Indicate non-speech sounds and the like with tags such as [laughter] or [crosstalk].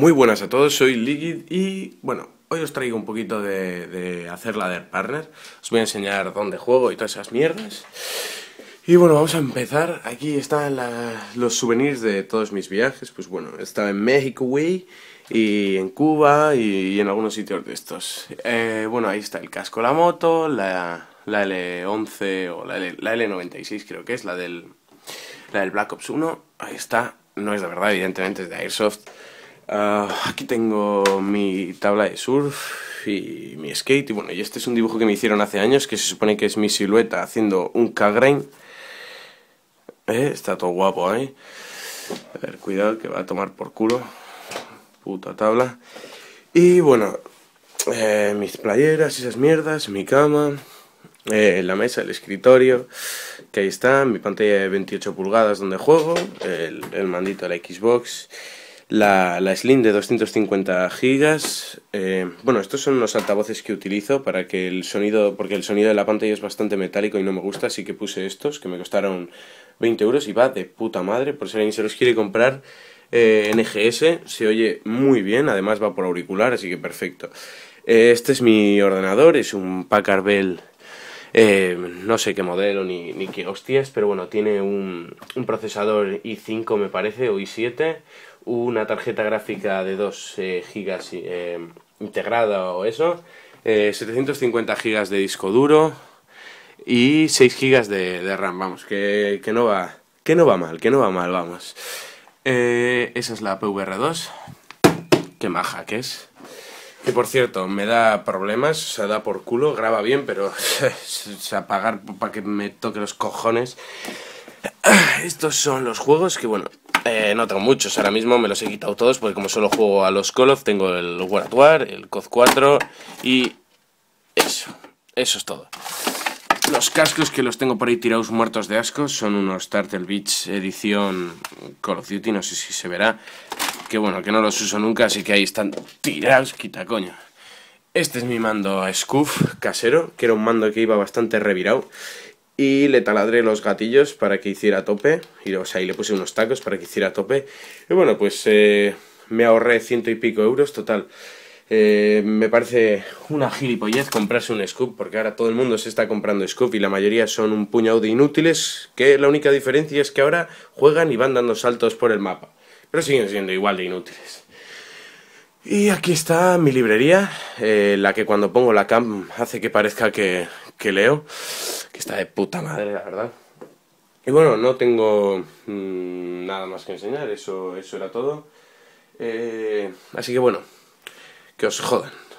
Muy buenas a todos, soy Liquid y bueno, hoy os traigo un poquito de, de hacer ladder partner. Os voy a enseñar dónde juego y todas esas mierdas. Y bueno, vamos a empezar. Aquí están los souvenirs de todos mis viajes. Pues bueno, estaba en México, güey, y en Cuba y, en algunos sitios de estos. Eh, bueno, ahí está el casco, la moto, la, la L11 o la, L, 96 creo que es, la del, la del Black Ops 1. Ahí está. No es de verdad, evidentemente, es de Airsoft. Ah, aquí tengo mi tabla de surf y mi skate. Y bueno, y este es un dibujo que me hicieron hace años, que se supone que es mi silueta haciendo un cagrain. Eh, está todo guapo, ahí ¿eh? A ver, cuidado, que va a tomar por culo. Puta tabla. Y bueno, eh, mis playeras, esas mierdas, mi cama, eh, la mesa, el escritorio, que ahí está, mi pantalla de 28 pulgadas donde juego, el, el mandito de la Xbox la, la Slim de 250 gigas. Eh, bueno, estos son los altavoces que utilizo para que el sonido, porque el sonido de la pantalla es bastante metálico y no me gusta, así que puse estos que me costaron 20 euros y va de puta madre. Por si alguien se los quiere comprar, eh, NGS se oye muy bien, además va por auricular, así que perfecto. Eh, este es mi ordenador, es un Packard Bell no sé qué modelo ni, ni qué hostias, pero bueno, tiene un, un procesador i5 me parece, o i7, una tarjeta gráfica de 2 GB eh, gigas eh, integrada o eso, 750 eh, gigas de disco duro y 6 gigas de, RAM, vamos, que, no va, que no va mal, que no va mal, vamos. esa es la PVR2, qué maja que es. Que por cierto, me da problemas, o se da por culo, graba bien, pero [laughs] se apagar para que me toque los cojones. Estos son los juegos que, bueno, eh, no tengo muchos, ahora mismo me los he quitado todos porque como solo juego a los Call of, tengo el War at War, el COD 4 y eso, eso es todo. Los cascos que los tengo por ahí tirados muertos de asco son unos Turtle Beach edición Call of Duty, no sé si se verá, que bueno, que no los uso nunca, así que ahí están tirados, quita coño. Este es mi mando Scoof casero, que era un mando que iba bastante revirado y le taladré los gatillos para que hiciera tope, y, o le puse unos tacos para que hiciera tope, y bueno, pues eh, me ahorré ciento y pico euros total. Eh, me parece una gilipollez comprarse un scoop, porque ahora todo el mundo se está comprando scoop y la mayoría son un puñado de inútiles, que la única diferencia es que ahora juegan y van dando saltos por el mapa, pero siguen siendo igual de inútiles. Y aquí está mi librería, eh, la que cuando pongo la cam hace que parezca que, que leo que está de puta madre, la verdad. Y bueno, no tengo mm, nada más que enseñar, eso, eso era todo. Eh, así que bueno, que os jodan.